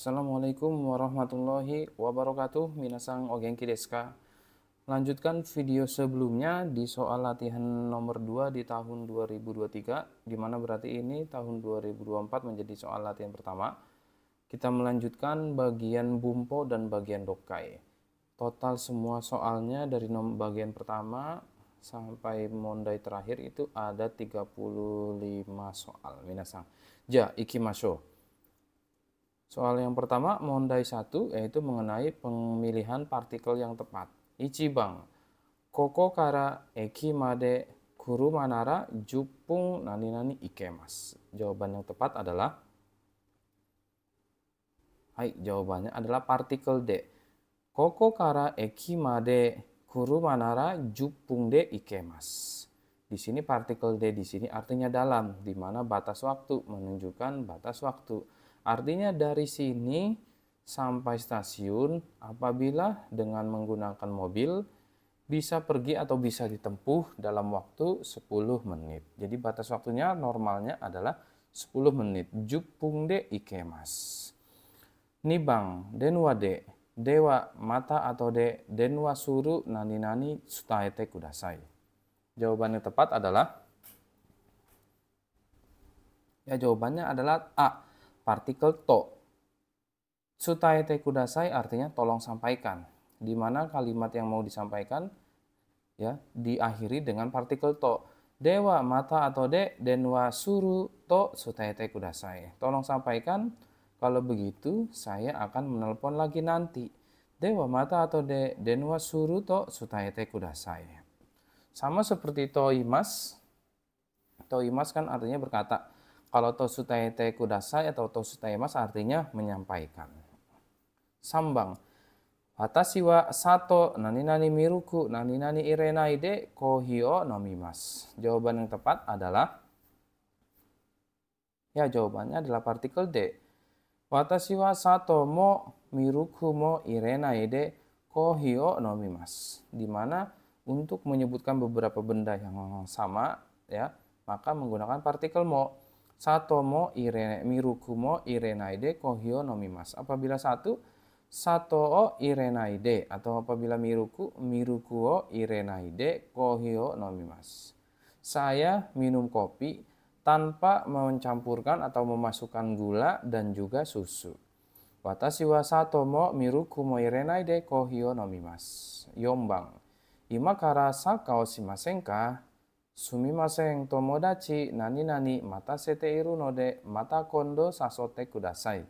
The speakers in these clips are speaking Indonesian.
Assalamualaikum warahmatullahi wabarakatuh. Minasang Ogenki Deska. Lanjutkan video sebelumnya di soal latihan nomor 2 di tahun 2023, di mana berarti ini tahun 2024 menjadi soal latihan pertama. Kita melanjutkan bagian bumpo dan bagian dokai. Total semua soalnya dari bagian pertama sampai mondai terakhir itu ada 35 soal. Minasang. Ja, ikimashou. Soal yang pertama, Mondai 1, yaitu mengenai pemilihan partikel yang tepat. Ichibang, Koko kara eki made kuru manara jupung nani nani ikemas. Jawaban yang tepat adalah Hai, jawabannya adalah partikel D. Koko kara eki made kuru manara jupung de ikemas. Di sini partikel D di sini artinya dalam, di mana batas waktu menunjukkan batas waktu. Artinya dari sini sampai stasiun apabila dengan menggunakan mobil bisa pergi atau bisa ditempuh dalam waktu 10 menit. Jadi batas waktunya normalnya adalah 10 menit. jupung de ikemas. Nibang de dewa mata atau de denwa suru nani nani sutaete kudasai. Jawabannya tepat adalah ya jawabannya adalah A partikel to. Tsutaete kudasai artinya tolong sampaikan, di mana kalimat yang mau disampaikan ya diakhiri dengan partikel to. Dewa mata atau de denwa suru to tsutaete kudasai. Tolong sampaikan kalau begitu saya akan menelpon lagi nanti. Dewa mata atau de denwa suru to tsutaete kudasai. Sama seperti toimas. Toimas kan artinya berkata kalau tosutai te kudasai atau tosutai mas artinya menyampaikan. Sambang. Watashi wa sato nani nani miruku nani nani irenaide kohio nomimas. Jawaban yang tepat adalah Ya, jawabannya adalah partikel D. Watashi wa sato mo miruku mo irenaide kohio nomimas. Dimana untuk menyebutkan beberapa benda yang sama ya, maka menggunakan partikel mo. Satomo irene mo irenaide kohio nomimas. Apabila satu, satoo irenaide atau apabila miruku mirukuo irenaide kohio nomimas. Saya minum kopi tanpa mencampurkan atau memasukkan gula dan juga susu. Watashi wa satomo mo irenaide kohio nomimas. Yombang. Ima kara sakao shimasen ka? Sumimasen tomodachi nani nani mata sete iru node mata kondo sasote kudasai.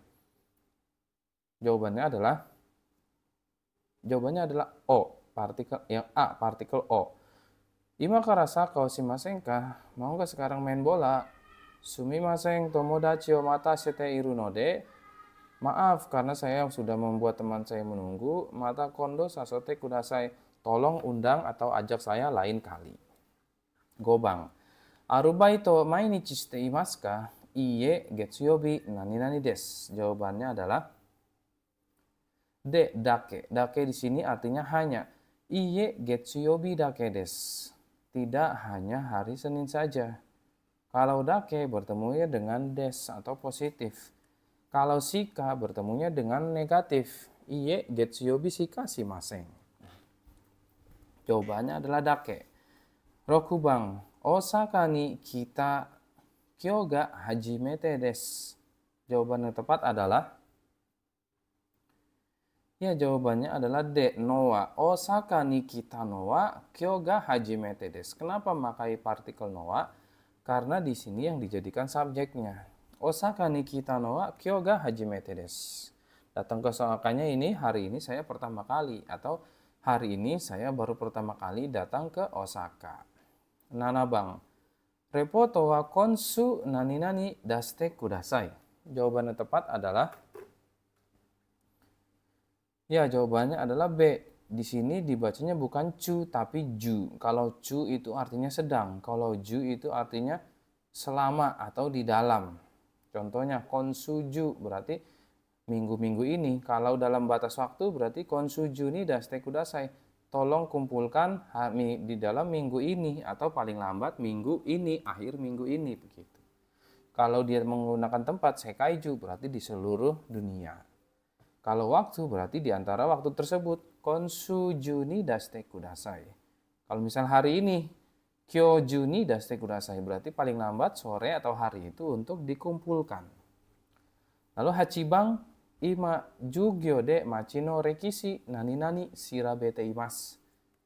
Jawabannya adalah Jawabannya adalah O, partikel yang A, partikel O. Ima karasa kau si masengka, mau nggak sekarang main bola? Sumi maseng tomodachi o mata sete iru node. Maaf karena saya sudah membuat teman saya menunggu, mata kondo sasote kudasai. Tolong undang atau ajak saya lain kali nani nani des. Jawabannya adalah D. Dake. Dake di sini artinya hanya. Iye getsuyobi dake des. Tidak hanya hari Senin saja. Kalau dake bertemunya dengan des atau positif. Kalau sika bertemunya dengan negatif. Iye getsuyobi sika masing. Jawabannya adalah dake. Osaka 6番、大阪に来た Kyoga Hajimete des. Jawaban yang tepat adalah Ya, jawabannya adalah D. Noa. Osaka ni kita Noa Kyoga Hajimete des. Kenapa memakai partikel Noa? Karena di sini yang dijadikan subjeknya. Osaka ni kita Noa Kyoga Hajimete des. Datang ke Osaka nya ini hari ini saya pertama kali atau hari ini saya baru pertama kali datang ke Osaka. Nana bang, nani nani Jawaban yang tepat adalah Ya, jawabannya adalah B. Di sini dibacanya bukan cu tapi ju. Kalau cu itu artinya sedang, kalau ju itu artinya selama atau di dalam. Contohnya konsuju berarti minggu-minggu ini. Kalau dalam batas waktu berarti konsuju ni daste kudasai tolong kumpulkan di dalam minggu ini atau paling lambat minggu ini, akhir minggu ini begitu. Kalau dia menggunakan tempat sekaiju berarti di seluruh dunia. Kalau waktu berarti di antara waktu tersebut konsu Juni daste kudasai. Kalau misal hari ini Kyo Juni daste kudasai berarti paling lambat sore atau hari itu untuk dikumpulkan. Lalu hachibang Ima jugyo de machino rekisi nani nani sirabete imas.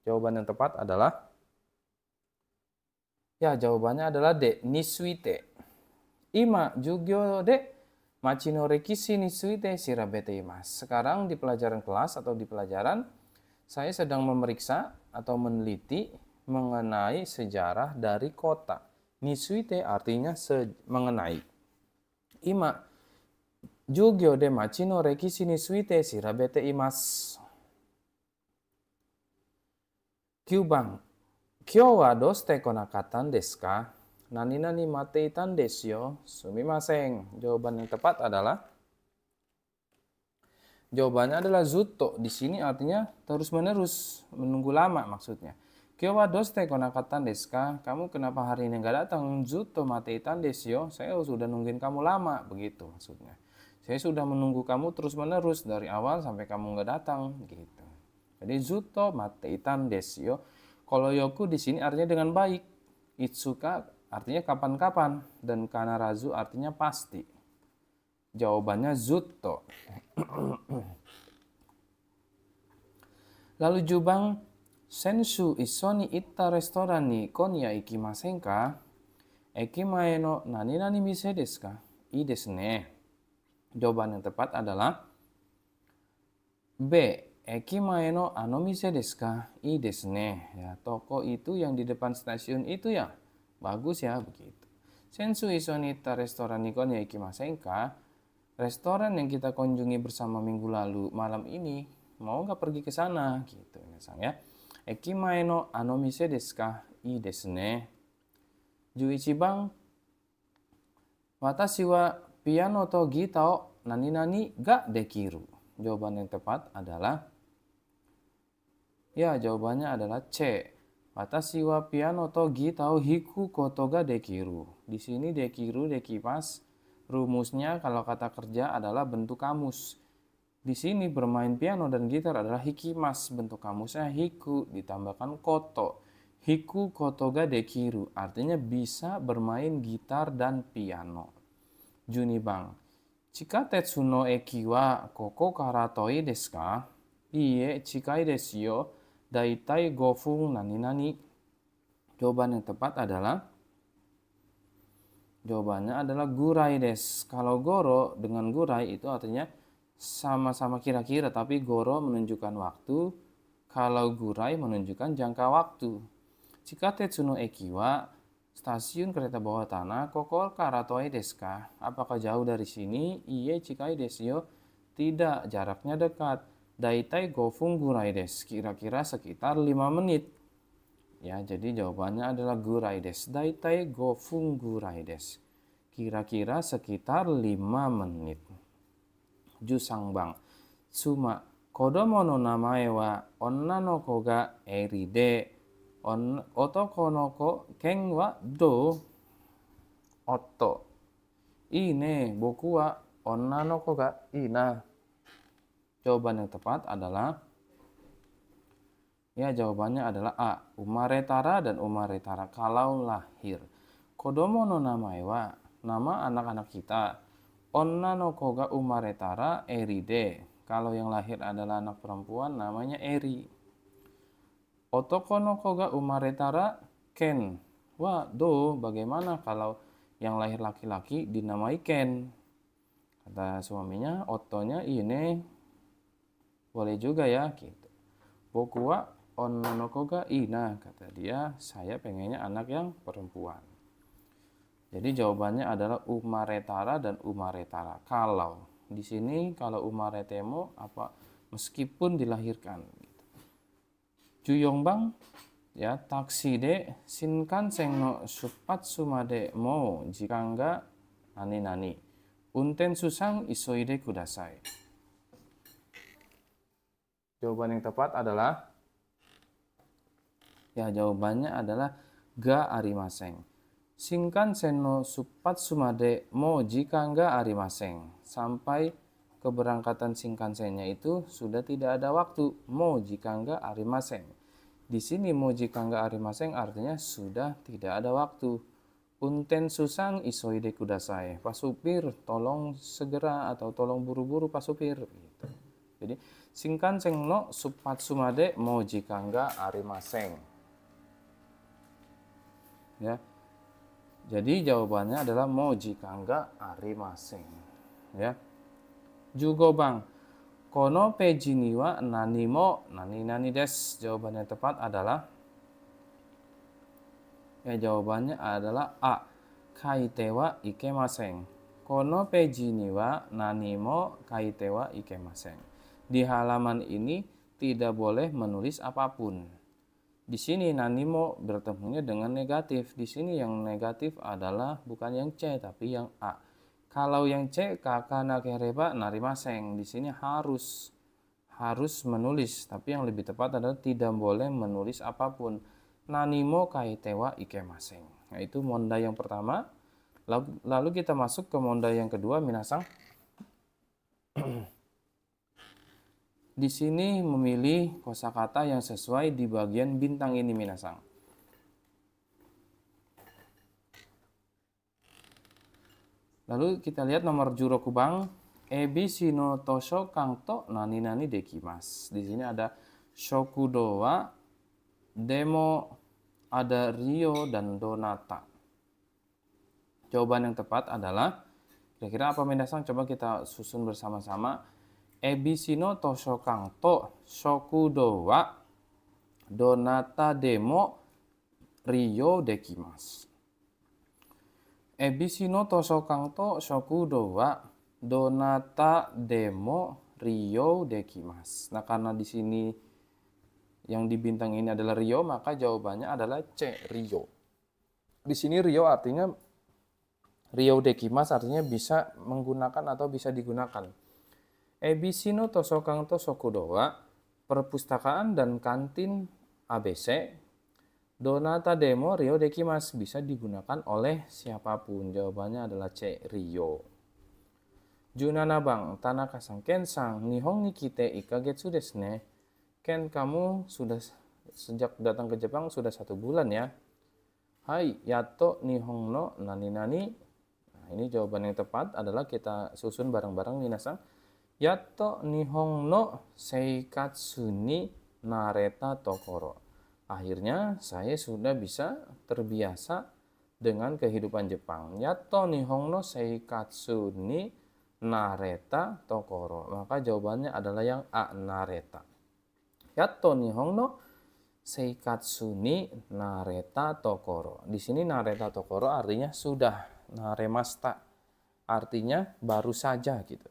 Jawaban yang tepat adalah Ya, jawabannya adalah de nisuite. Ima jugyo de machino rekisi nisuite sirabete imas. Sekarang di pelajaran kelas atau di pelajaran saya sedang memeriksa atau meneliti mengenai sejarah dari kota. Nisuite artinya se mengenai. Ima Jugyo de machino rekishi ni suite sirabete imas. Kyuban. Kyo wa doste konakatan desu ka? Nani nani mate itan desu yo. Sumimasen. Jawaban yang tepat adalah Jawabannya adalah zuto. Di sini artinya terus-menerus, menunggu lama maksudnya. wa doste konakatan deska. Kamu kenapa hari ini nggak datang? Zuto mate itan desyo. Saya sudah nungguin kamu lama. Begitu maksudnya. Saya sudah menunggu kamu terus-menerus dari awal sampai kamu nggak datang gitu. Jadi zuto itan desio. yoku di sini artinya dengan baik. Itsuka artinya kapan-kapan dan kanarazu artinya pasti. Jawabannya zuto. Lalu Jubang sensu isoni ita restoran ni konya ikimasen Ekimae no nani nani mise desu ka? Ii desu ne. Jawaban yang tepat adalah B. Eki maeno ano mise desu ka? I desu ne. Ya, toko itu yang di depan stasiun itu ya. Bagus ya, begitu. Sensu iso ta restoran nikon ya ikimasen masenka. Restoran yang kita kunjungi bersama minggu lalu malam ini mau nggak pergi ke sana gitu ya sang ya. Eki maeno ano mise desu ka? I desu ne. Juichi bang. Watashi wa piano to gitao nani nani ga dekiru? Jawaban yang tepat adalah Ya, jawabannya adalah C. Watashi wa piano to gitao hiku koto ga dekiru. Di sini dekiru dekipas rumusnya kalau kata kerja adalah bentuk kamus. Di sini bermain piano dan gitar adalah hikimas. Bentuk kamusnya hiku ditambahkan koto. Hiku koto ga dekiru artinya bisa bermain gitar dan piano. Junibang, Chika tetsu no eki wa koko kara toi desu ka? Iie, chikai desu yo. Daitai gofu nani-nani. Jawaban yang tepat adalah Jawabannya adalah gurai des. Kalau goro dengan gurai itu artinya sama-sama kira-kira tapi goro menunjukkan waktu, kalau gurai menunjukkan jangka waktu. Jika tetsuno ekiwa Stasiun kereta bawah tanah Kokol Karatoe Deska. Apakah jauh dari sini? Iye Cikai Desio. Tidak, jaraknya dekat. Daitai Gofung Gurai Des. Kira-kira sekitar 5 menit. Ya, jadi jawabannya adalah Gurai Des. Daitai Gofung Gurai Des. Kira-kira sekitar 5 menit. Jusangbang. Suma. Kodomo no namae wa onna no koga eride on otoko noko ken wa do otto ine boku wa onna noko ga ina jawaban yang tepat adalah ya jawabannya adalah A umaretara dan umaretara kalau lahir kodomo no namae ya, wa nama anak-anak kita onna noko ga umaretara eride kalau yang lahir adalah anak perempuan namanya eri Otoko no koga umaretara ken. Wah, doh bagaimana kalau yang lahir laki-laki dinamai ken? Kata suaminya, otonya ini boleh juga ya gitu. Boku wa no koga ina, kata dia, saya pengennya anak yang perempuan. Jadi jawabannya adalah umaretara dan umaretara. Kalau di sini kalau umaretemo apa meskipun dilahirkan Juyongbang ya taksi de Singkan no supat sumade mo jika ga nani nani. Unten susang isoide kudasai. Jawaban yang tepat adalah Ya, jawabannya adalah ga arimaseng. singkan no supat sumade mo jikan ga arimaseng. Sampai keberangkatan singkansennya itu sudah tidak ada waktu mo jikan ga arimaseng. Di sini moji kangga arimaseng artinya sudah tidak ada waktu. Unten susang isoide kudasai. Pak supir, tolong segera atau tolong buru-buru Pak supir. Gitu. Jadi singkan seng lo supat sumade moji kangga arimaseng. Ya. Jadi jawabannya adalah moji kangga arimaseng. Ya. Jugo bang, Kono peji ni nani mo nani nani des. Jawabannya tepat adalah ya jawabannya adalah A. kaitewa wa ikemasen. Kono peji ni wa nani mo kaite wa Di halaman ini tidak boleh menulis apapun. Di sini nanimo bertemunya dengan negatif. Di sini yang negatif adalah bukan yang C tapi yang A. Kalau yang C kakana kereba narimaseng, di sini harus harus menulis, tapi yang lebih tepat adalah tidak boleh menulis apapun. Nanimo kaitewa ikemaseng. Yaitu nah, monda yang pertama. Lalu kita masuk ke monda yang kedua, minasang. di sini memilih kosakata yang sesuai di bagian bintang ini minasang. Lalu kita lihat nomor juru Ebi Shino Tosho to Nani Nani Dekimas. Di sini ada Shokudo Demo ada Rio dan Donata. Jawaban yang tepat adalah kira-kira apa mendasang coba kita susun bersama-sama. Ebi Shino Tosho Shokudo wa Donata Demo Rio Dekimas. Ebisino sino toso kang to shokudo wa donata demo Rio dekimas. Nah karena di sini yang dibintang ini adalah Rio maka jawabannya adalah C Rio. Di sini Rio artinya Rio dekimas artinya bisa menggunakan atau bisa digunakan. Ebisino sino toso kang to shokudo wa perpustakaan dan kantin ABC Donata Demo Rio Dekimas bisa digunakan oleh siapapun. Jawabannya adalah C. Rio. Junana Bang, Tanaka Sang Kensang, Nihong Nikite Ikagetsu desu ne. Ken, kamu sudah sejak datang ke Jepang sudah satu bulan ya. Hai, yato Nihong no nani nani. Nah, ini jawaban yang tepat adalah kita susun bareng-bareng minasang. Yato Nihong no seikatsu ni nareta tokoro. Akhirnya saya sudah bisa terbiasa dengan kehidupan Jepang. Yato nihong no seikatsu ni nareta tokoro. Maka jawabannya adalah yang A nareta. Yato nihong no seikatsu ni nareta tokoro. Di sini nareta tokoro artinya sudah naremasta. Artinya baru saja gitu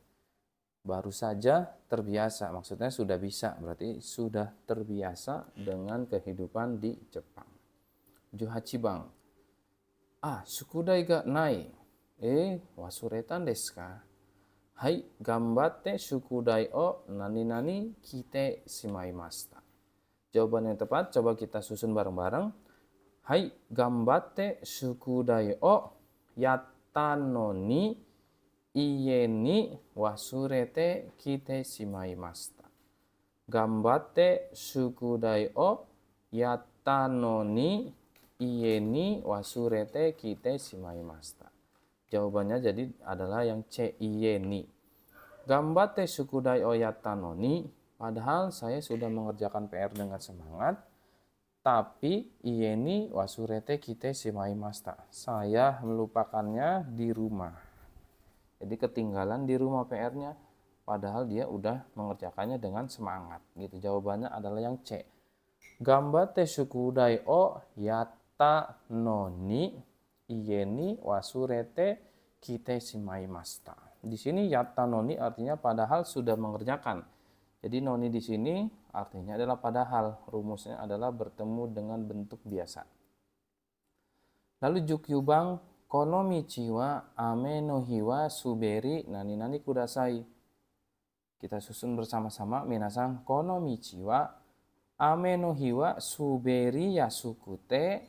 baru saja terbiasa, maksudnya sudah bisa, berarti sudah terbiasa dengan kehidupan di Jepang. bang, Ah, sukudai ga nai. Eh, wasuretan desu ka? Hai, gambatte sukudai o nani-nani kite shimaimashita. Jawaban yang tepat, coba kita susun bareng-bareng. Hai, gambatte sukudai o yatta no ni wasurete wasurete kite kite Jawabannya jadi adalah yang C, iye ni. Gambar te no ni padahal saya sudah mengerjakan PR dengan semangat, tapi iye ni wasurete kite shimaimashita. Saya melupakannya di rumah jadi ketinggalan di rumah PR-nya padahal dia udah mengerjakannya dengan semangat gitu jawabannya adalah yang C gambar tesukudai o yata noni ieni wasurete kite simai masta di sini yata noni artinya padahal sudah mengerjakan jadi noni di sini artinya adalah padahal rumusnya adalah bertemu dengan bentuk biasa lalu jukyubang Konomi jiwa ameno hiwa suberi nani nani kudasai. Kita susun bersama-sama minasang Konomi jiwa ameno hiwa suberi yasukute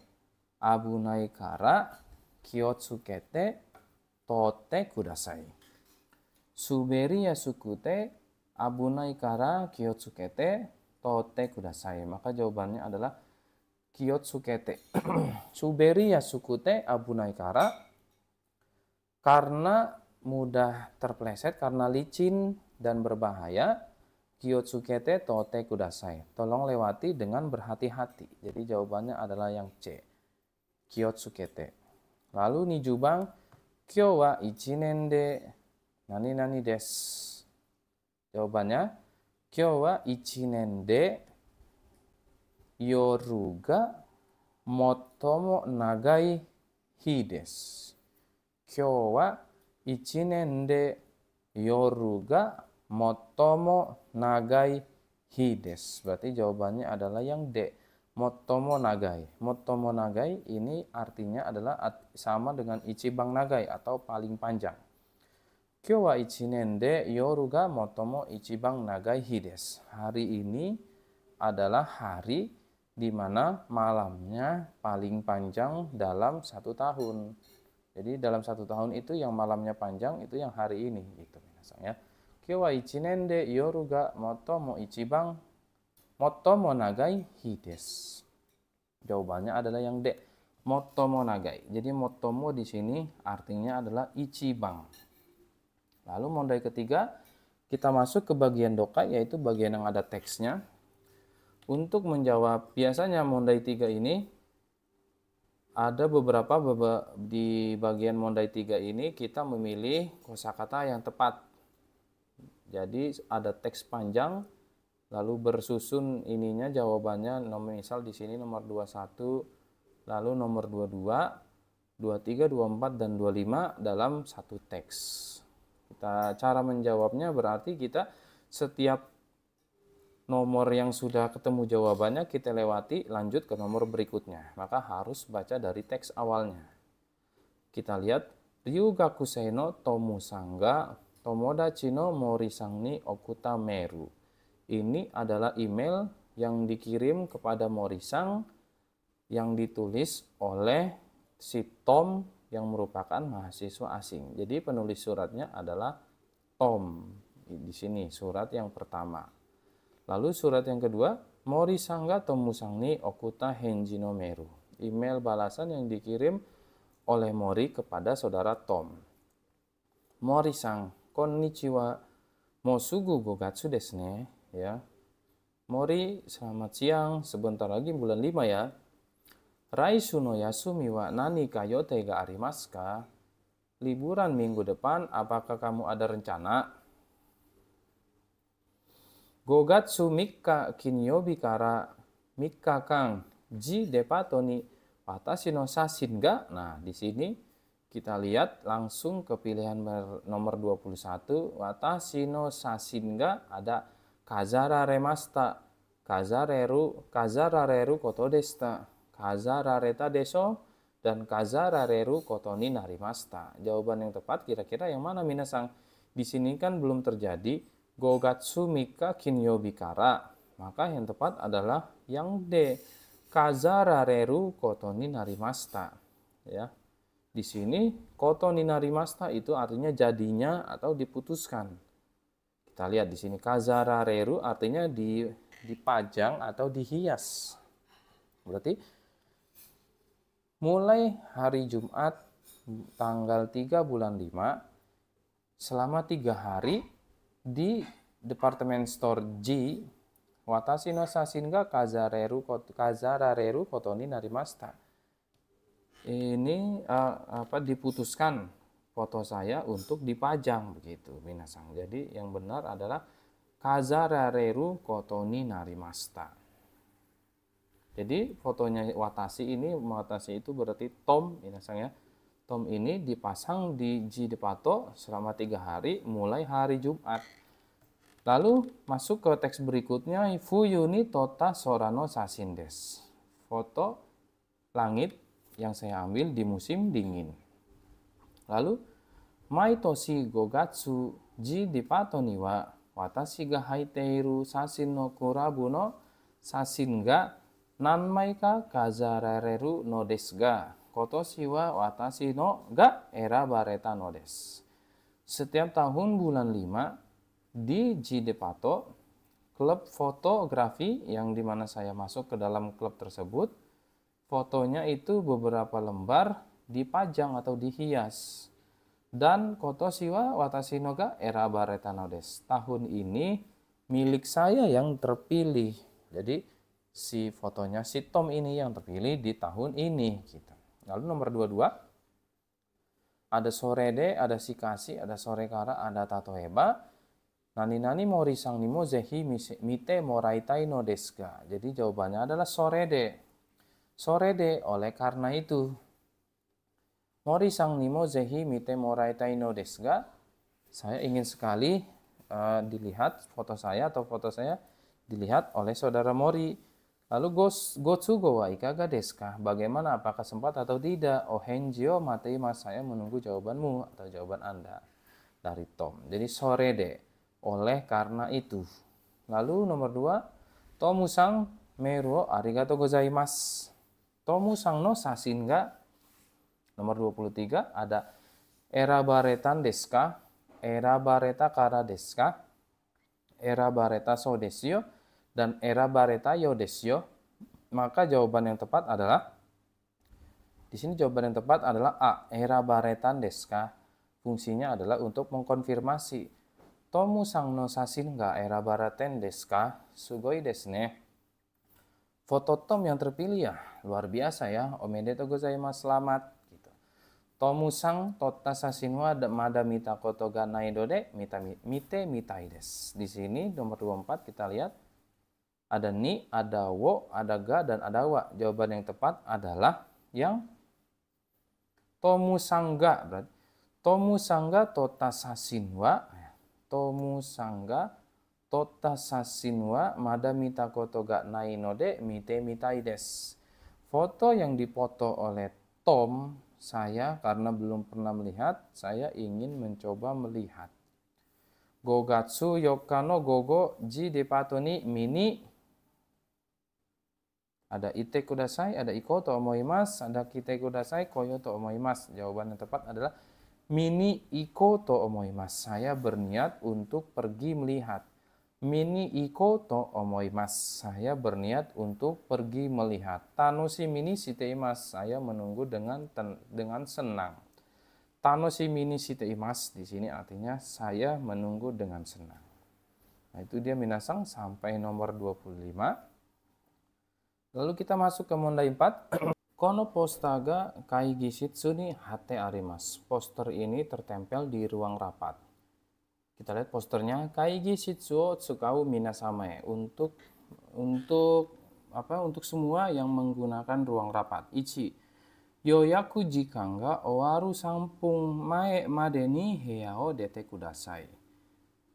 abunai kara kiotsukete tote kudasai. Suberi yasukute abunai kara kiotsukete tote kudasai. Maka jawabannya adalah Kiyotsukete. Suberi ya Yasukute Abunaikara karena mudah terpleset karena licin dan berbahaya Kiyotsukete tote kudasai. Tolong lewati dengan berhati-hati. Jadi jawabannya adalah yang C. Kiyotsukete. Lalu ni jubang, kyo wa ichinen de nani nani des. Jawabannya kyo wa ichinen de yoruga motomo nagai hides. Kyo wa ichinen de yoru motomo nagai hides. Berarti jawabannya adalah yang D. Motomo nagai. Motomo nagai ini artinya adalah sama dengan ichibang nagai atau paling panjang. Kyo wa ichinen de yoru ga motomo ichibang nagai hides. Hari ini adalah hari di mana malamnya paling panjang dalam satu tahun. Jadi dalam satu tahun itu yang malamnya panjang itu yang hari ini gitu misalnya ya. Kyo wa ichinen de yoru ga moto mo ichibang moto mo nagai hi Jawabannya adalah yang D. Moto mo nagai. Jadi motomo di sini artinya adalah ichibang. Lalu mondai ketiga kita masuk ke bagian doka yaitu bagian yang ada teksnya untuk menjawab biasanya Mondai 3 ini ada beberapa beba, di bagian Mondai 3 ini kita memilih kosakata yang tepat. Jadi ada teks panjang lalu bersusun ininya jawabannya nomor misal di sini nomor 21 lalu nomor 22 23 24 dan 25 dalam satu teks. Kita cara menjawabnya berarti kita setiap nomor yang sudah ketemu jawabannya kita lewati lanjut ke nomor berikutnya. Maka harus baca dari teks awalnya. Kita lihat Ryugaku Seno Tomu Sangga Tomodachi no sangni Okuta Meru. Ini adalah email yang dikirim kepada Morisang yang ditulis oleh si Tom yang merupakan mahasiswa asing. Jadi penulis suratnya adalah Tom. Di sini surat yang pertama. Lalu surat yang kedua, Mori Sangga Tomusangni Okuta Henjino Meru. Email balasan yang dikirim oleh Mori kepada saudara Tom. Mori Sang, konnichiwa, mosugu gogatsu desne. Ya. Mori, selamat siang, sebentar lagi bulan 5 ya. Raisu no yasumi wa nani kayote ga arimaska? Liburan minggu depan, apakah kamu ada rencana? Gogatsu mikka kinyobi kara mikka kang ji depatoni watashi no sasin ga. Nah, di sini kita lihat langsung ke pilihan nomor 21 watashi no sasin ga ada kazara remasta kazareru kazarareru koto desta kazarareta deso dan kazarareru kotoni narimasta. Jawaban yang tepat kira-kira yang mana minasang? Di sini kan belum terjadi Gogatsu Mika Kinyo Bikara. Maka yang tepat adalah yang D. Kazara Reru Kotoni Narimasta. Ya. Di sini Kotoni Narimasta itu artinya jadinya atau diputuskan. Kita lihat di sini Kazara Reru artinya di dipajang atau dihias. Berarti mulai hari Jumat tanggal 3 bulan 5 selama tiga hari di Departemen Store G, watashi no sasin ga kazareru kazarareru koto ni narimasta. Ini uh, apa diputuskan foto saya untuk dipajang begitu minasang. Jadi yang benar adalah kazarareru kotoni nari narimasta. Jadi fotonya watasi ini watasi itu berarti tom minasang ya tom ini dipasang di G Depato selama tiga hari mulai hari Jumat. Lalu masuk ke teks berikutnya Fuyuni Tota Sorano Sasindes. Foto langit yang saya ambil di musim dingin. Lalu Maitoshi Gogatsu Ji Dipato Niwa Watashi ga Haiteiru Sasin no Kurabu no Sasin ga Nanmaika kazarareru no ga. Kotoshi wa watashi no ga erabareta no desu. Setiap tahun bulan 5 di Jidepato, klub fotografi yang dimana saya masuk ke dalam klub tersebut, fotonya itu beberapa lembar dipajang atau dihias. Dan Kotoshi wa watashi no ga erabareta no desu. Tahun ini milik saya yang terpilih. Jadi si fotonya si Tom ini yang terpilih di tahun ini gitu. Lalu nomor 22, ada sorede, ada sikasi, ada sorekara, ada tatoeba. Nani nani mori sang nimo zehi mite moraitai no deska. Jadi jawabannya adalah sorede. Sorede oleh karena itu. Mori sang nimo zehi mite moraitai no deska. Saya ingin sekali uh, dilihat foto saya atau foto saya dilihat oleh saudara Mori. Lalu gos, gotsugo wa ikaga deska. Bagaimana apakah sempat atau tidak? Oh matei mas saya menunggu jawabanmu atau jawaban Anda dari Tom. Jadi sore de oleh karena itu. Lalu nomor dua, Tomu sang meruo arigato gozaimasu. Tomu sang no ga Nomor 23 ada era baretan deska, era bareta kara deska, era bareta so desio, dan era bareta yodesio, maka jawaban yang tepat adalah di sini jawaban yang tepat adalah A. Era baretan deska fungsinya adalah untuk mengkonfirmasi tomu sangno ga era baraten deska sugoi desne. Foto Tom yang terpilih ya, luar biasa ya. Omedetou gozaimasu, selamat gitu. Tomu sang tota sasinwa mada mita koto ga mita mite mitai Di sini nomor 24 kita lihat ada ni, ada wo, ada ga, dan ada wa. Jawaban yang tepat adalah yang tomu sangga. Berarti tomu sangga tota wa. Ya, tomu sangga tota wa mada mita koto ga nainode mite mitaides. Foto yang dipoto oleh Tom saya karena belum pernah melihat, saya ingin mencoba melihat. Gogatsu yokano gogo ji depatoni mini ada ite kudasai, ada iko to omoimas, ada kite kudasai, koyo to omoimas. Jawaban yang tepat adalah mini iko to omoimas. Saya berniat untuk pergi melihat. Mini iko to omoimas. Saya berniat untuk pergi melihat. Tanusi mini siteimas. Saya menunggu dengan ten, dengan senang. Tanusi mini siteimas di sini artinya saya menunggu dengan senang. Nah, itu dia minasang sampai nomor 25. Lalu kita masuk ke Mondai 4. Kono postaga gishitsu ni hate arimas. Poster ini tertempel di ruang rapat. Kita lihat posternya Kai shitsuo tsukau minasame untuk untuk apa untuk semua yang menggunakan ruang rapat. Ichi yoyaku Jikanga ga owaru sampung mae madeni heao dete kudasai.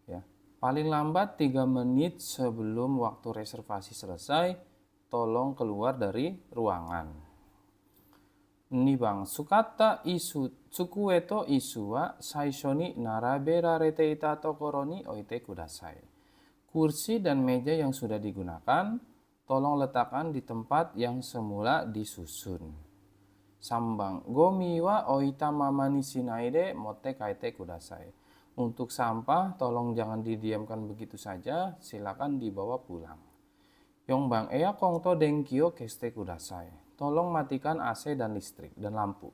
Ya, paling lambat 3 menit sebelum waktu reservasi selesai tolong keluar dari ruangan. Nibang, sukata isu, sukueto isu wa saisho ni naraberarete ita tokoro oite kudasai. Kursi dan meja yang sudah digunakan, tolong letakkan di tempat yang semula disusun. Sambang, gomi wa oita mamani sinaide mote kaite kudasai. Untuk sampah, tolong jangan didiamkan begitu saja, silakan dibawa pulang. Yongbang, Eya eh, Kongto dengkyo Keste Kudasai. Tolong matikan AC dan listrik dan lampu.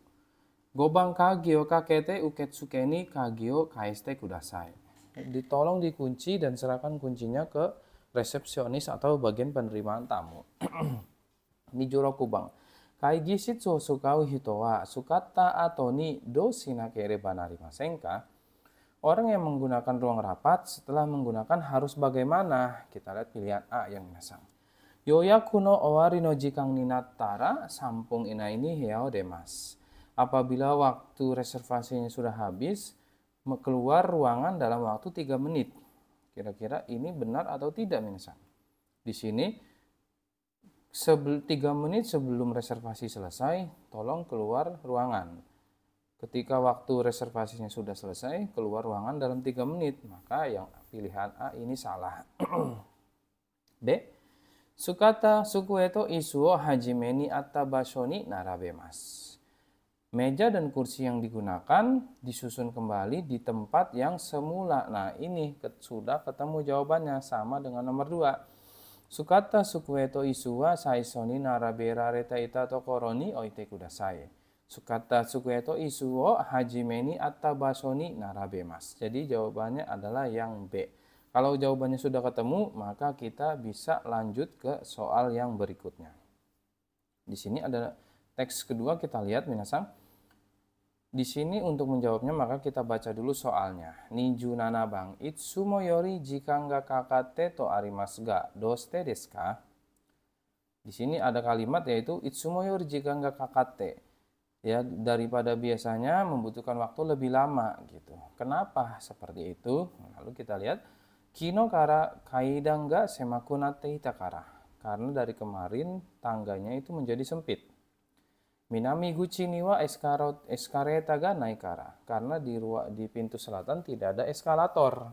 Gobang KKT Kakete Uketsukeni kagio Kaiste Kudasai. Ditolong dikunci dan serahkan kuncinya ke resepsionis atau bagian penerimaan tamu. Nijuro Kubang. Kaigi shitsu sukau hitowa sukata ni dosina kere banari ka? Orang yang menggunakan ruang rapat setelah menggunakan harus bagaimana? Kita lihat pilihan A yang masang. Yoyaku no owari no jikang ninatara sampung ina ini heo demas. Apabila waktu reservasinya sudah habis, keluar ruangan dalam waktu 3 menit. Kira-kira ini benar atau tidak Minasan? Di sini 3 menit sebelum reservasi selesai, tolong keluar ruangan. Ketika waktu reservasinya sudah selesai, keluar ruangan dalam 3 menit. Maka yang pilihan A ini salah. B. Sukata sukueto isuo hajimeni atabasoni narabe mas. Meja dan kursi yang digunakan disusun kembali di tempat yang semula. Nah ini sudah ketemu jawabannya sama dengan nomor dua. Sukata sukueto isua saisoni narabera reta ita tokoroni oite kudasai. Sukata sukueto isuo hajimeni atabasoni narabe mas. Jadi jawabannya adalah yang B. Kalau jawabannya sudah ketemu, maka kita bisa lanjut ke soal yang berikutnya. Di sini ada teks kedua kita lihat minasang. Di sini untuk menjawabnya maka kita baca dulu soalnya. Niju bang, itsumo yori jika nggak kakate to arimas ga doste deska. Di sini ada kalimat yaitu itsumo yori jika nggak kakate ya daripada biasanya membutuhkan waktu lebih lama gitu. Kenapa seperti itu? Lalu kita lihat Kino kara kaidangga semakuna semakunate hitakara. Karena dari kemarin tangganya itu menjadi sempit. Minami guci niwa eskarot eskareta ga kara Karena di ruak di pintu selatan tidak ada eskalator.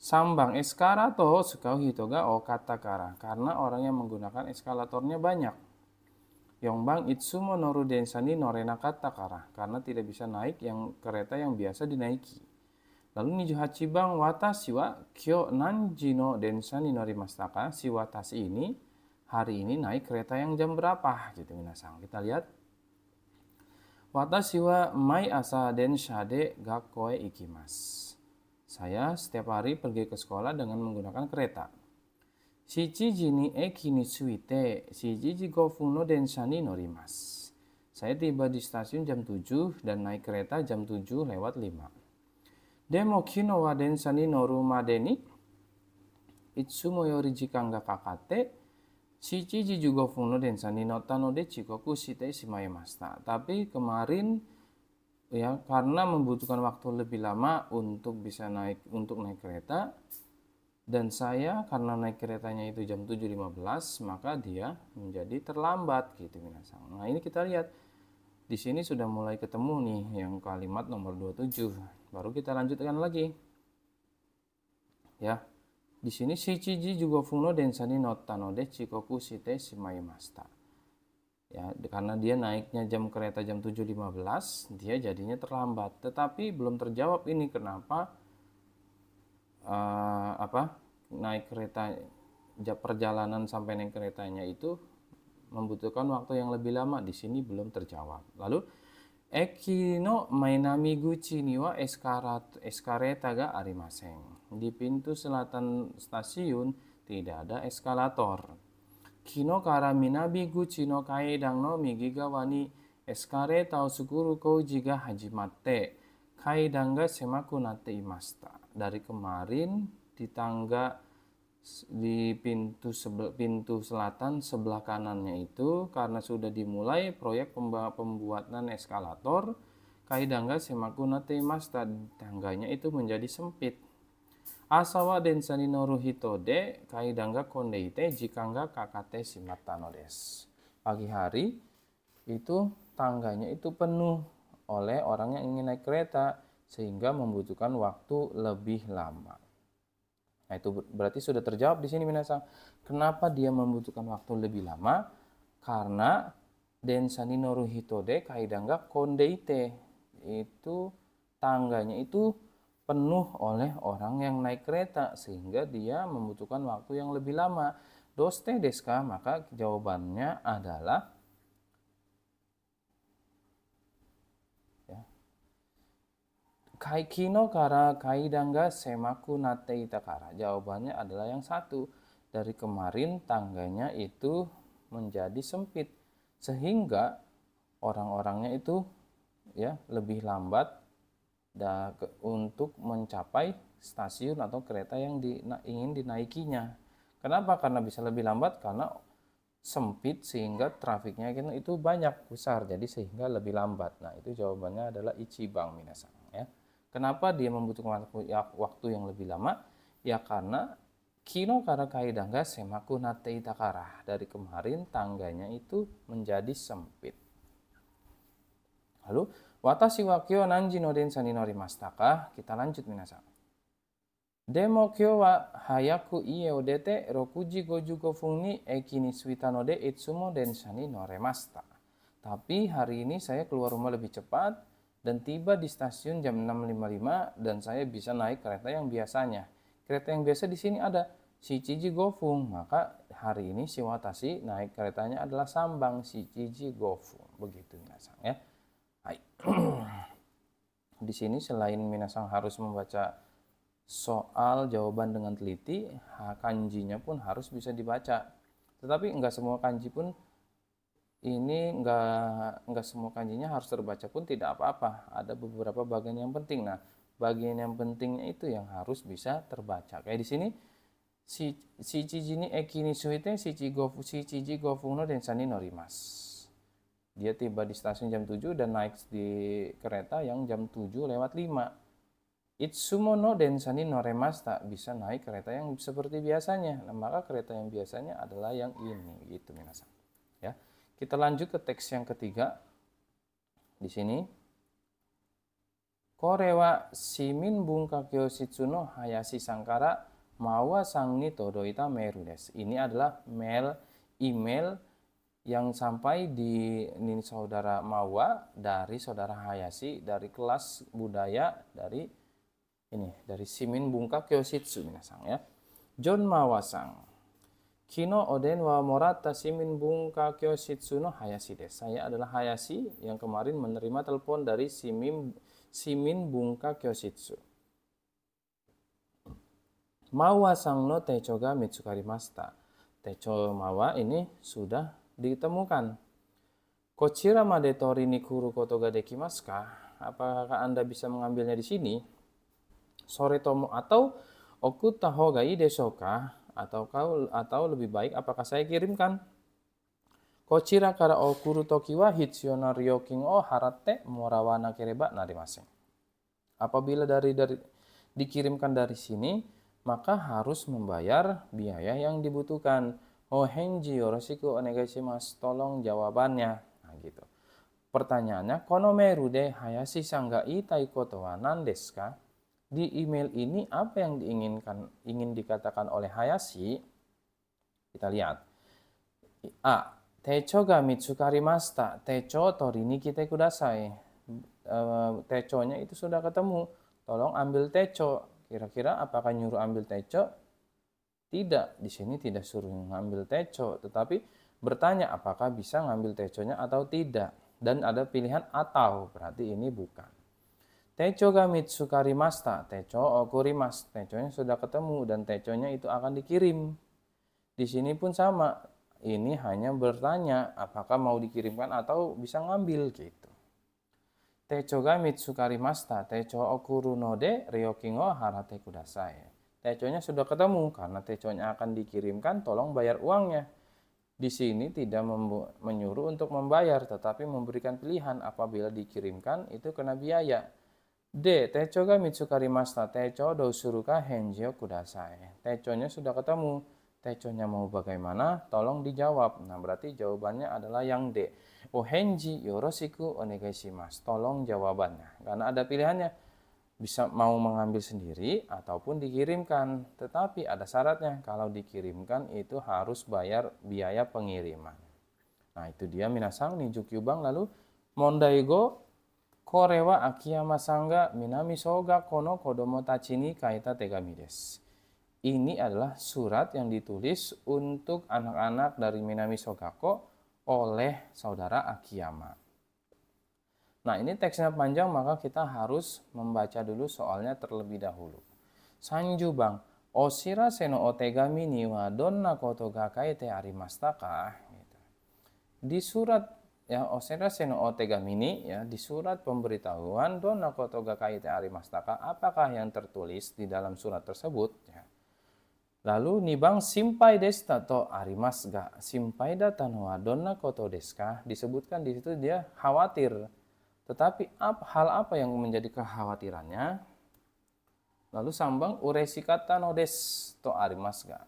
Sambang eskara eskarato hito hitoga o kata kara Karena orang yang menggunakan eskalatornya banyak. Yongbang itsu noru densani norena kara Karena tidak bisa naik yang kereta yang biasa dinaiki. Lalu niju hachibang watashi wa kyo nanji no densha ni norimastaka si watashi ini hari ini naik kereta yang jam berapa gitu minasang. Kita lihat. Watashi wa mai asa densha de gakkoe ikimas. Saya setiap hari pergi ke sekolah dengan menggunakan kereta. Shichi jini e kini suite, shichi ji funo no densha ni norimas. Saya tiba di stasiun jam tujuh dan naik kereta jam tujuh lewat lima kakate funo Demo kino wa no yori de でも昨日は電車に乗るまでにいつもより時間がかかって7 shimai masta. tapi kemarin ya karena membutuhkan waktu lebih lama untuk bisa naik untuk naik kereta dan saya karena naik keretanya itu jam 7.15 maka dia menjadi terlambat gitu minasang. Nah, ini kita lihat di sini sudah mulai ketemu nih yang kalimat nomor 27 baru kita lanjutkan lagi. Ya. Di sini shichiji juga funo densani notanode chikoku shite masta. Ya, karena dia naiknya jam kereta jam 7.15, dia jadinya terlambat. Tetapi belum terjawab ini kenapa uh, apa? naik kereta perjalanan sampai naik keretanya itu membutuhkan waktu yang lebih lama. Di sini belum terjawab. Lalu Ekino Mainami Guchi ni wa eskareta ga arimasen. Di pintu selatan stasiun tidak ada eskalator. Kino kara minabi guchi no dang no migi ga wani eskareta o sukuru jiga ga hajimatte. Kaedang ga semaku nate imasta. Dari kemarin di tangga di pintu sebel, pintu selatan sebelah kanannya itu karena sudah dimulai proyek pembuatan eskalator dangga semakuna temas dan tangganya itu menjadi sempit. Asawa densani noru hitode kaidangga kondeite jika jikangga kakate simatano des. Pagi hari itu tangganya itu penuh oleh orang yang ingin naik kereta sehingga membutuhkan waktu lebih lama. Nah, itu berarti sudah terjawab di sini Minasa. Kenapa dia membutuhkan waktu lebih lama? Karena densani noruhito de kaidangga kondeite. Itu tangganya itu penuh oleh orang yang naik kereta sehingga dia membutuhkan waktu yang lebih lama. Doste deska maka jawabannya adalah Kai Kino kara kai dangga semaku nate itakara. Jawabannya adalah yang satu. Dari kemarin tangganya itu menjadi sempit sehingga orang-orangnya itu ya lebih lambat untuk mencapai stasiun atau kereta yang di, ingin dinaikinya. Kenapa? Karena bisa lebih lambat karena sempit sehingga trafiknya kan itu banyak besar jadi sehingga lebih lambat. Nah, itu jawabannya adalah Ichibang Minasan ya. Kenapa dia membutuhkan ya, waktu yang lebih lama? Ya karena kino kara kaidangga semaku nate itakara. Dari kemarin tangganya itu menjadi sempit. Lalu watashi wa kyo nanji no densani no Kita lanjut minasan. Demo kyo wa hayaku ie odete rokuji gojugo fun ni eki ni suita no itsumo densani no remasta. Tapi hari ini saya keluar rumah lebih cepat dan tiba di stasiun jam 6.55 dan saya bisa naik kereta yang biasanya. Kereta yang biasa di sini ada Shichiji Gofung, maka hari ini si Watashi naik keretanya adalah Sambang Shichiji Gofung. Begitu Minasang ya. Hai. di sini selain Minasang harus membaca soal jawaban dengan teliti, kanjinya pun harus bisa dibaca. Tetapi nggak semua kanji pun ini nggak nggak semua kanjinya harus terbaca pun tidak apa-apa. Ada beberapa bagian yang penting. Nah, bagian yang pentingnya itu yang harus bisa terbaca. Kayak di sini si si cici ini ekini suite si cigo si ciji gofuno dan sani norimas. Dia tiba di stasiun jam tujuh dan naik di kereta yang jam tujuh lewat 5. Itsumono dan sani noremas tak bisa naik kereta yang seperti biasanya. Nah, maka kereta yang biasanya adalah yang ini gitu minasan. Ya. Kita lanjut ke teks yang ketiga. Di sini. Korewa simin bungka kyositsuno hayashi sangkara mawa sangni todoita merudes. Ini adalah mail email yang sampai di ini saudara Mawa dari saudara Hayashi dari kelas budaya dari ini dari Simin Bungka Kyoshitsu minasang ya. John Mawasang Kino Oden wa Morata simin Bungka Bunka shitsuno Hayashi desu. Saya adalah Hayashi yang kemarin menerima telepon dari simin, Simin Shimin Bunka shitsu. Mawa Sangno Techoga Mitsukarimasta. Techo Mawa ini sudah ditemukan. Kochira Madetori Nikuru ga Dekimasu ka? Apakah Anda bisa mengambilnya di sini? Sore Tomo atau Oku Tahogai Desoka? atau kau atau lebih baik apakah saya kirimkan Kochira kara okuru toki wa hitsuyo na o harate morawana kereba nari masing Apabila dari dari dikirimkan dari sini, maka harus membayar biaya yang dibutuhkan. Oh henji yoroshiku onegaishimasu. Tolong jawabannya. Nah gitu. Pertanyaannya, konomeru de hayashi sangga itai koto wa nandesu di email ini apa yang diinginkan ingin dikatakan oleh Hayashi? Kita lihat. A. Techo ga mitsukarimasta. Techo torini kite kudasai. E, techonya itu sudah ketemu. Tolong ambil techo. Kira-kira apakah nyuruh ambil techo? Tidak. Di sini tidak suruh ngambil techo. Tetapi bertanya apakah bisa ngambil teconya atau tidak. Dan ada pilihan atau. Berarti ini bukan. Techo kami sukarimasta, techo okurimas, nya sudah ketemu dan nya itu akan dikirim. Di sini pun sama, ini hanya bertanya apakah mau dikirimkan atau bisa ngambil gitu. Techo kami sukarimasta, techo okurunode ryokingo harate kudasai. nya sudah ketemu karena nya akan dikirimkan, tolong bayar uangnya. Di sini tidak menyuruh untuk membayar, tetapi memberikan pilihan apabila dikirimkan itu kena biaya D. Techo ga mitsukari masta. Techo do suruka henjio kudasai. Techonya sudah ketemu. Techonya mau bagaimana? Tolong dijawab. Nah, berarti jawabannya adalah yang D. Oh henji yoroshiku onegai Tolong jawabannya. Karena ada pilihannya. Bisa mau mengambil sendiri ataupun dikirimkan. Tetapi ada syaratnya. Kalau dikirimkan itu harus bayar biaya pengiriman. Nah, itu dia minasang ninjukyubang lalu mondaigo Akiyama Sangga Minami Soga kono kodomo kaita tegami des. Ini adalah surat yang ditulis untuk anak-anak dari Minami Sogako oleh saudara Akiyama. Nah, ini teksnya panjang maka kita harus membaca dulu soalnya terlebih dahulu. Sanju bang, osira seno otegami niwa donna koto gakai te arimastaka. Gitu. Di surat ya Osera Seno Otega Mini ya di surat pemberitahuan dona kotoga kaite arimastaka apakah yang tertulis di dalam surat tersebut ya. Lalu bang simpai desta to ari masga simpai datanoa dona koto deska disebutkan di situ dia khawatir. Tetapi ap, hal apa yang menjadi kekhawatirannya? Lalu sambang uresikata des to ari masga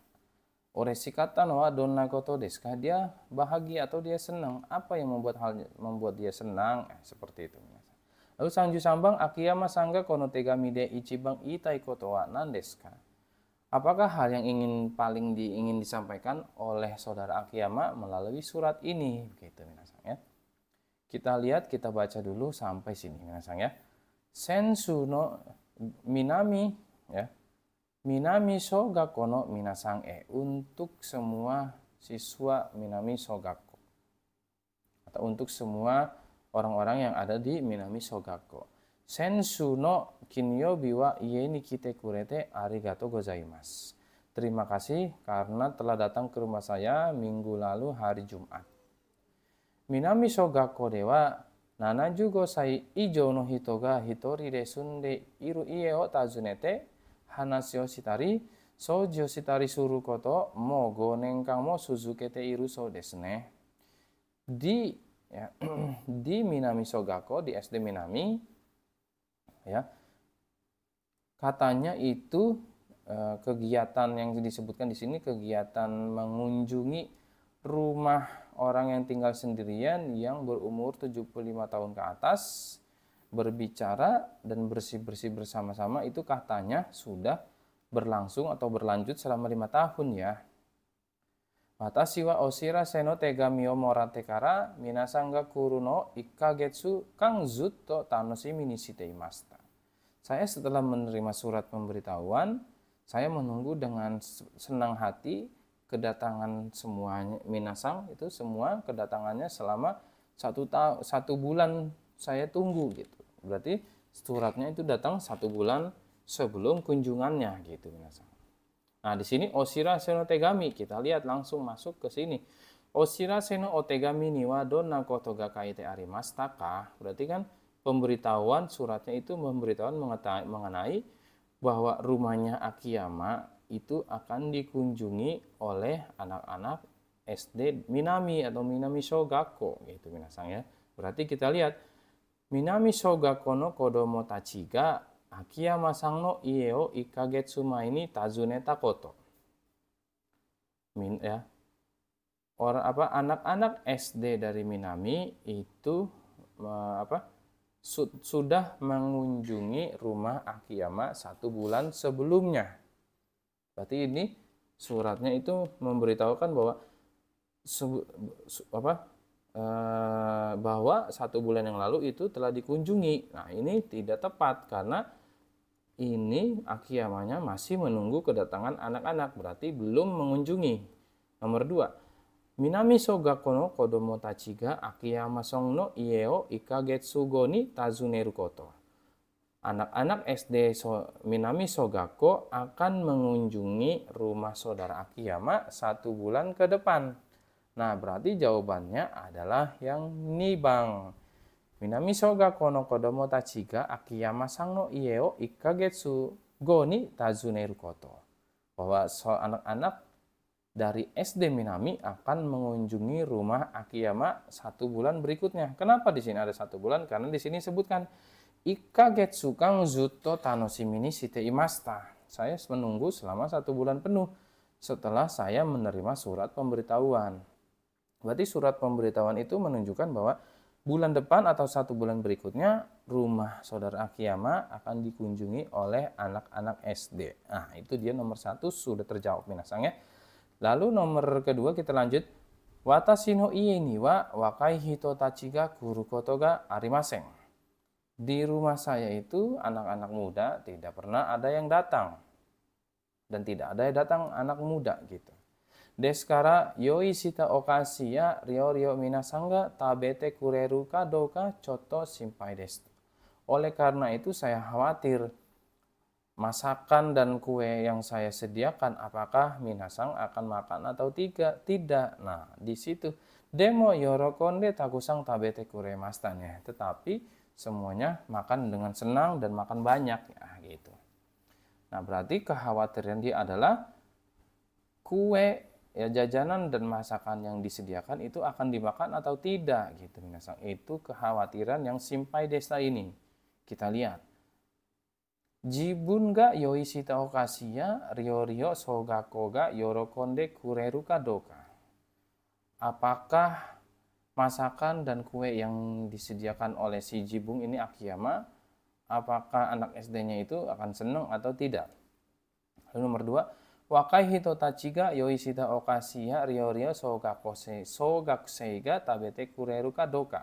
kata wa donna koto deska. Dia bahagia atau dia senang. Apa yang membuat hal membuat dia senang? Eh, seperti itu. Lalu sangju sambang akiyama sangga kono mide de ichibang itai koto wa nandeska. Apakah hal yang ingin paling diingin disampaikan oleh saudara Akiyama melalui surat ini? Begitu minasang ya. Kita lihat, kita baca dulu sampai sini minasang ya. Sensu no minami ya Minami Shogako no Minasang e untuk semua siswa Minami Shogako atau untuk semua orang-orang yang ada di Minami Shogako. Sensu no kinyo biwa ie ni kite kurete arigato gozaimasu. Terima kasih karena telah datang ke rumah saya minggu lalu hari Jumat. Minami Shogako dewa nanajugo sai ijo no hito ga hitori de sunde iru ie o tazunete Hanasio Sitari, so Sitari suru koto mogo nengkang mo Suzuki te iru so desne di ya, di Minami Sogako di SD Minami ya katanya itu eh, kegiatan yang disebutkan di sini kegiatan mengunjungi rumah orang yang tinggal sendirian yang berumur 75 tahun ke atas berbicara dan bersih-bersih bersama-sama itu katanya sudah berlangsung atau berlanjut selama lima tahun ya. Mata siwa osira seno tega mio mora minasangga kuruno ikagetsu kang zuto tanosi minisite masta. Saya setelah menerima surat pemberitahuan, saya menunggu dengan senang hati kedatangan semuanya minasang itu semua kedatangannya selama satu satu bulan saya tunggu gitu Berarti suratnya itu datang satu bulan sebelum kunjungannya gitu minasan. Nah di sini Osira Seno Tegami kita lihat langsung masuk ke sini. Osira Seno Otegami niwa donna kotoga kaite arimastaka. Berarti kan pemberitahuan suratnya itu memberitahuan mengenai bahwa rumahnya Akiyama itu akan dikunjungi oleh anak-anak SD Minami atau Minami Shogako gitu minasang ya. Berarti kita lihat Minami Soga Kono Kodomo Akiyama-san tazuneta koto. Min ya. Orang apa anak-anak SD dari Minami itu apa su sudah mengunjungi rumah Akiyama satu bulan sebelumnya. Berarti ini suratnya itu memberitahukan bahwa apa Eh, bahwa satu bulan yang lalu itu telah dikunjungi. Nah ini tidak tepat karena ini akiamanya masih menunggu kedatangan anak-anak berarti belum mengunjungi. Nomor dua, Minami Sogako, kodomo tachiga akiyama song songno ieo Ikagetsu ni tazuneru koto. Anak-anak SD so, Minami Sogako akan mengunjungi rumah saudara Akiyama satu bulan ke depan. Nah, berarti jawabannya adalah yang ni bang. Minami soga kono kodomo tachiga akiyama sang no ikagetsu go ni tazuneru koto. Bahwa so anak-anak dari SD Minami akan mengunjungi rumah Akiyama satu bulan berikutnya. Kenapa di sini ada satu bulan? Karena di sini sebutkan ikagetsu kang zuto ni shite imasta. Saya menunggu selama satu bulan penuh setelah saya menerima surat pemberitahuan. Berarti surat pemberitahuan itu menunjukkan bahwa bulan depan atau satu bulan berikutnya rumah saudara Akiyama akan dikunjungi oleh anak-anak SD. Nah itu dia nomor satu sudah terjawab minasangnya. Lalu nomor kedua kita lanjut. Watasino iye ni wa wakai hito tachiga koto ga arimaseng. Di rumah saya itu anak-anak muda tidak pernah ada yang datang. Dan tidak ada yang datang anak muda gitu. Deskara yoi sita rio rio minasangga tabete doka coto kureru simpai Oleh karena itu saya khawatir masakan dan kue yang saya sediakan apakah minasang akan makan atau tiga? tidak. Nah, di situ demo yorokonde takusang tabete kure mastanya. Tetapi semuanya makan dengan senang dan makan banyak ya gitu. Nah, berarti kekhawatiran dia adalah kue ya jajanan dan masakan yang disediakan itu akan dimakan atau tidak gitu minasang itu kekhawatiran yang simpai desa ini kita lihat Jibun ga yoishita okasiya rio rio soga koga yorokonde kureru kadoka. Apakah masakan dan kue yang disediakan oleh si Jibung ini Akiyama, apakah anak SD-nya itu akan seneng atau tidak? Lalu nomor dua, tabete Wakai hito yoi doka.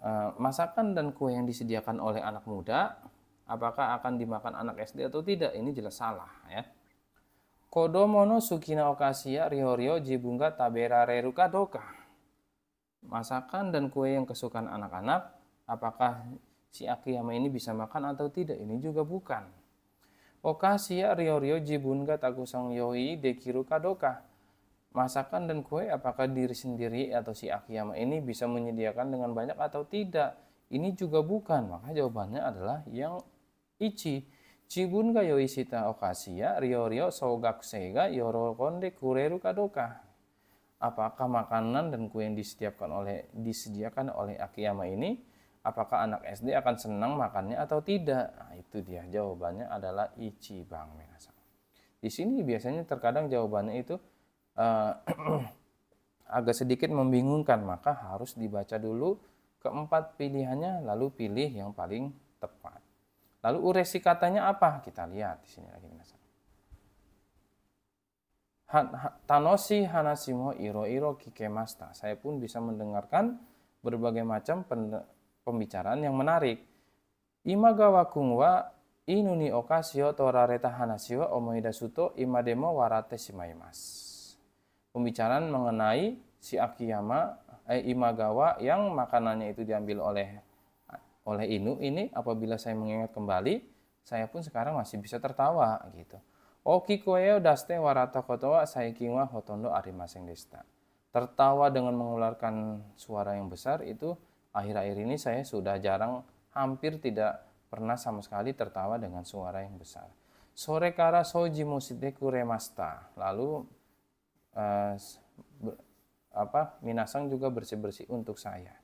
Eh, masakan dan kue yang disediakan oleh anak muda apakah akan dimakan anak SD atau tidak ini jelas salah ya Kodomo no sukina okasiya riorio jibunga tabera reru doka. Masakan dan kue yang kesukaan anak-anak, apakah si Akiyama ini bisa makan atau tidak? Ini juga bukan. Okasia Rio-Rio Jibun Takusang Sang yoi Dekiru Kadoka. Masakan dan kue apakah diri sendiri atau si Akiyama ini bisa menyediakan dengan banyak atau tidak? Ini juga bukan. Maka jawabannya adalah yang ichi. Jibun ga sita okasia rio-rio sega yoro konde kureru kadoka. Apakah makanan dan kue yang disediakan oleh disediakan oleh Akiyama ini apakah anak SD akan senang makannya atau tidak? Nah, itu dia jawabannya adalah ichibang minasan. Di sini biasanya terkadang jawabannya itu uh, agak sedikit membingungkan, maka harus dibaca dulu keempat pilihannya lalu pilih yang paling tepat. Lalu uresi katanya apa? Kita lihat di sini lagi minasan. Tanoshi Hanasimo Iro Iro Kikemasta. Saya pun bisa mendengarkan berbagai macam pembicaraan yang menarik. Imagawa kungwa inuni okasio torareta hanasio omohida suto imademo warate shimaimasu. Pembicaraan mengenai si Akiyama eh, Imagawa yang makanannya itu diambil oleh oleh Inu ini apabila saya mengingat kembali saya pun sekarang masih bisa tertawa gitu. Oki koyo daste warata kotowa saikiwa hotondo arimaseng desta. Tertawa dengan mengeluarkan suara yang besar itu akhir-akhir ini saya sudah jarang hampir tidak pernah sama sekali tertawa dengan suara yang besar. Sore kara soji musite kuremasta. Lalu eh, apa minasang juga bersih-bersih untuk saya.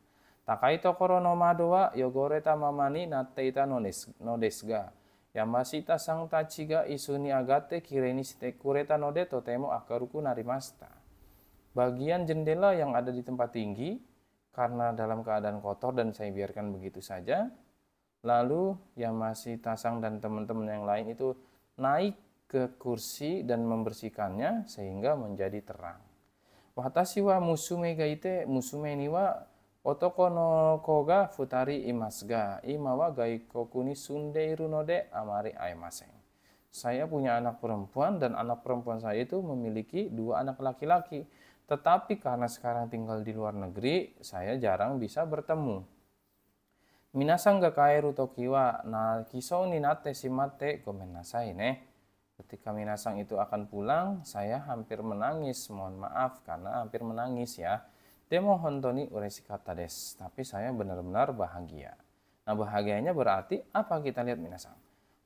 Takai tokoro no madoa yogore tamamani nateita nodes nodesga. Yamashita sang tachiga isuni agate kireni site kureta nodeto totemo akaruku narimasta. Bagian jendela yang ada di tempat tinggi karena dalam keadaan kotor dan saya biarkan begitu saja. Lalu masih Tasang dan teman-teman yang lain itu naik ke kursi dan membersihkannya sehingga menjadi terang. Watashi wa musume ga ite musume ni wa otoko no ko ga futari imasu ga ima wa gaikoku ni sundeiru no de amari aimasen. Saya punya anak perempuan dan anak perempuan saya itu memiliki dua anak laki-laki tetapi karena sekarang tinggal di luar negeri, saya jarang bisa bertemu. Minasang ga kaeru toki wa na kiso ni nate shimate gomen nasai ne. Ketika Minasang itu akan pulang, saya hampir menangis. Mohon maaf karena hampir menangis ya. Demo hontoni kata des. Tapi saya benar-benar bahagia. Nah bahagianya berarti apa kita lihat Minasang?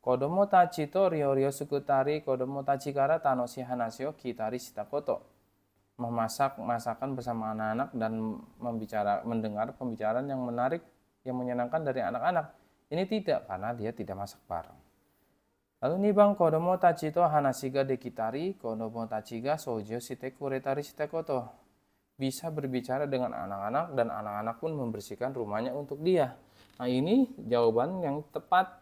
Kodomo tachi to ryo ryo sukutari kodomo tachi kara tanoshi hanasyo kitari shitakoto memasak masakan bersama anak-anak dan membicara mendengar pembicaraan yang menarik yang menyenangkan dari anak-anak. Ini tidak karena dia tidak masak bareng. Lalu Bang kodomo tachito hanasiga dekitari kodomo tachiga sojo shiteku retari shitekoto. Bisa berbicara dengan anak-anak dan anak-anak pun membersihkan rumahnya untuk dia. Nah ini jawaban yang tepat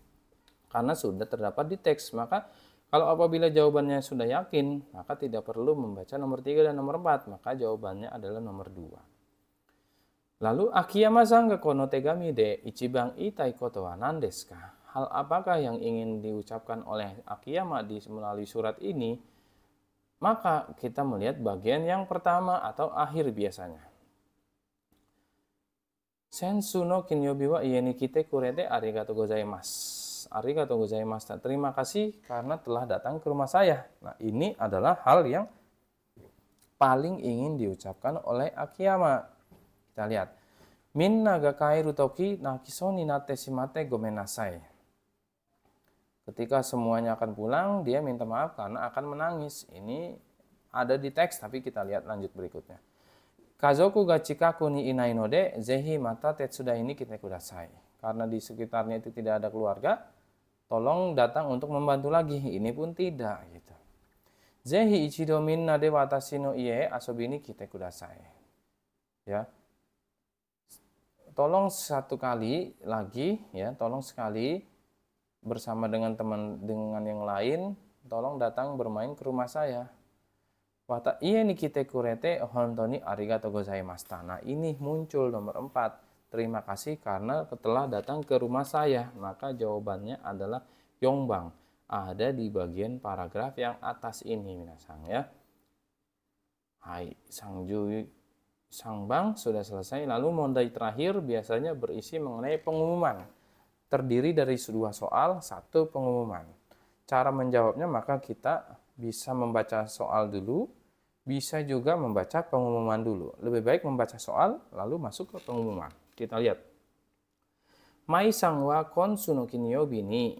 karena sudah terdapat di teks. Maka kalau apabila jawabannya sudah yakin, maka tidak perlu membaca nomor 3 dan nomor 4, maka jawabannya adalah nomor 2. Lalu, akiyama sangga kono tegami de ichibang itai nandeska. Hal apakah yang ingin diucapkan oleh akiyama di melalui surat ini? Maka kita melihat bagian yang pertama atau akhir biasanya. Sensuno kinyobiwa ieni kite kurete arigato gozaimasu gozaimasu. Arigatou gozaimasu. Terima kasih karena telah datang ke rumah saya. Nah, ini adalah hal yang paling ingin diucapkan oleh Akiyama. Kita lihat. Min nagakai rutoki nakisoni gomen gomenasai. Ketika semuanya akan pulang, dia minta maaf karena akan menangis. Ini ada di teks, tapi kita lihat lanjut berikutnya. Kazoku ga chikaku ni inai no de, zehi mata tetsudai ini kita kudasai. Karena di sekitarnya itu tidak ada keluarga, tolong datang untuk membantu lagi ini pun tidak gitu zehi ichido minna de watashi no ie asobini kite kudasai ya tolong satu kali lagi ya tolong sekali bersama dengan teman dengan yang lain tolong datang bermain ke rumah saya Wata iye ni kita kurete hontoni arigato gozaimashita. Nah ini muncul nomor empat terima kasih karena telah datang ke rumah saya. Maka jawabannya adalah Yongbang. Ada di bagian paragraf yang atas ini, minasang ya. Hai, Sang Ju Sangbang sudah selesai. Lalu mondai terakhir biasanya berisi mengenai pengumuman. Terdiri dari dua soal, satu pengumuman. Cara menjawabnya maka kita bisa membaca soal dulu, bisa juga membaca pengumuman dulu. Lebih baik membaca soal lalu masuk ke pengumuman. Kita lihat. Mai sang wa konsu no kinyobi ni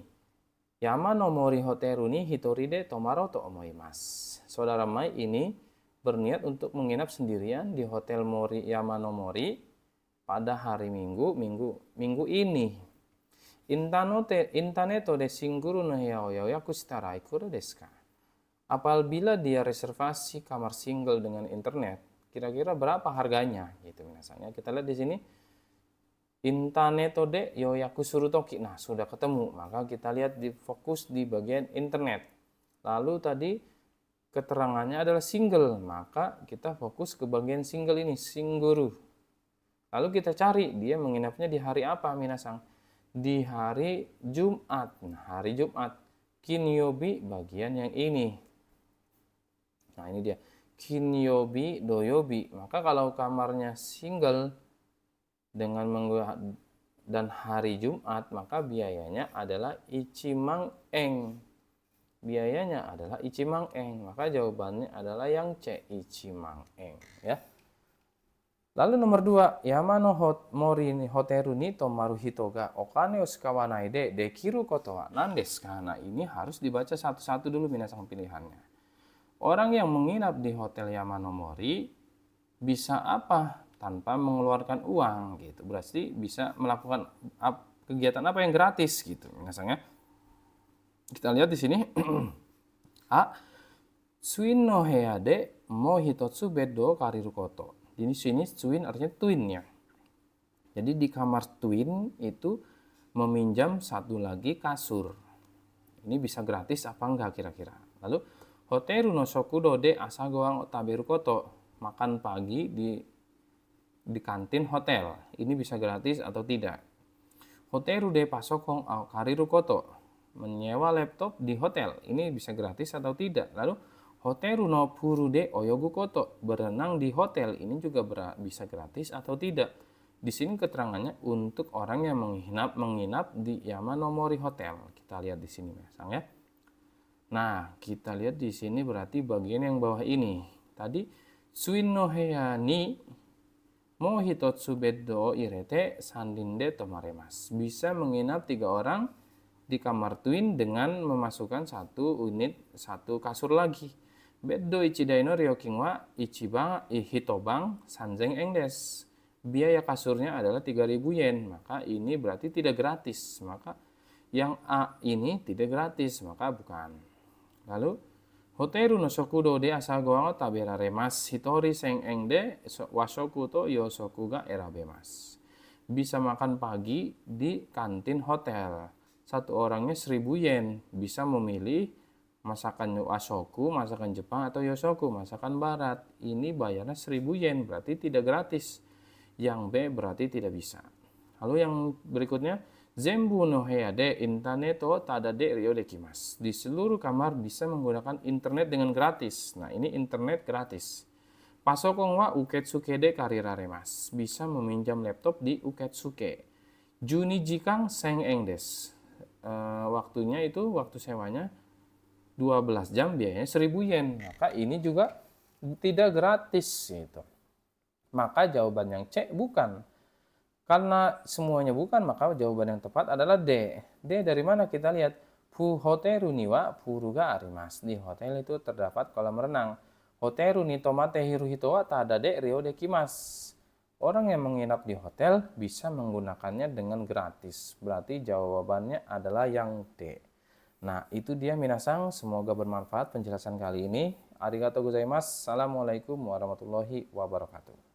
yama no mori hoteru ni hitori de tomaro to omoimasu. Saudara Mai ini berniat untuk menginap sendirian di Hotel Mori Yama no Mori pada hari Minggu, Minggu, Minggu ini. Intano te, intane to de singuru no yaoyao yaku shitarai kuru desu ka? Apabila dia reservasi kamar single dengan internet, kira-kira berapa harganya gitu misalnya. Kita lihat di sini yo yaku suru toki, Nah, sudah ketemu. Maka kita lihat di fokus di bagian internet. Lalu tadi keterangannya adalah single. Maka kita fokus ke bagian single ini, singguru. Lalu kita cari dia menginapnya di hari apa, Minasang? Di hari Jumat. Nah, hari Jumat. Kinyobi bagian yang ini. Nah, ini dia. Kinyobi doyobi. Maka kalau kamarnya single, dengan menggunakan dan hari Jumat maka biayanya adalah icimang eng biayanya adalah icimang eng maka jawabannya adalah yang c icimang eng ya lalu nomor dua yamano hot mori hoteru ni tomaru hitoga okane de dekiru kotowa nandes karena ini harus dibaca satu-satu dulu minasang pilihannya orang yang menginap di hotel yamano mori bisa apa tanpa mengeluarkan uang gitu. Berarti bisa melakukan kegiatan apa yang gratis gitu. Misalnya kita lihat di sini A Swin no heade mo hitotsu bedo kariru koto. Di sini swin artinya twin ya. Jadi di kamar twin itu meminjam satu lagi kasur. Ini bisa gratis apa enggak kira-kira. Lalu hoteru no shokudo de asagoang otaberu koto. Makan pagi di di kantin hotel. Ini bisa gratis atau tidak. Hotel Rude pasokong Al kariru koto. Menyewa laptop di hotel. Ini bisa gratis atau tidak. Lalu Hotel Runo Purude oyogu koto. Berenang di hotel. Ini juga bisa gratis atau tidak. Di sini keterangannya untuk orang yang menginap menginap di Yamanomori Hotel. Kita lihat di sini ya, ya. Nah, kita lihat di sini berarti bagian yang bawah ini. Tadi Suinoheani Hitotsu Beddo irete Sandinde Tomaremas bisa menginap tiga orang di kamar twin dengan memasukkan satu unit satu kasur lagi. Beddo Ichidaino no ryokin wa ichiban hitobang sanjeng eng Biaya kasurnya adalah 3000 yen, maka ini berarti tidak gratis. Maka yang A ini tidak gratis, maka bukan. Lalu Hoteru no shokudo de asago tabera remas Hitori seng eng de wa to yo soku ga bemas. Bisa makan pagi di kantin hotel. Satu orangnya seribu yen. Bisa memilih masakan Yosoku, masakan Jepang atau yosoku, masakan barat. Ini bayarnya seribu yen, berarti tidak gratis. Yang B berarti tidak bisa. Lalu yang berikutnya, Zembu no heya de internet to tada de Kimas Di seluruh kamar bisa menggunakan internet dengan gratis. Nah, ini internet gratis. Pasokong wa uketsuke de kariraremas. Bisa meminjam laptop di uketsuke. Juni jikang seng eng des. Uh, eh, waktunya itu, waktu sewanya 12 jam biayanya 1000 yen. Maka ini juga tidak gratis gitu. Maka jawaban yang C bukan. Karena semuanya bukan, maka jawaban yang tepat adalah D. D dari mana kita lihat? Pu hoteru puruga arimas. Di hotel itu terdapat kolam renang. Hoteru ni tomate hiruhitowa de rio de kimas Orang yang menginap di hotel bisa menggunakannya dengan gratis. Berarti jawabannya adalah yang D. Nah, itu dia minasang. Semoga bermanfaat penjelasan kali ini. Arigato gozaimasu. Assalamualaikum warahmatullahi wabarakatuh.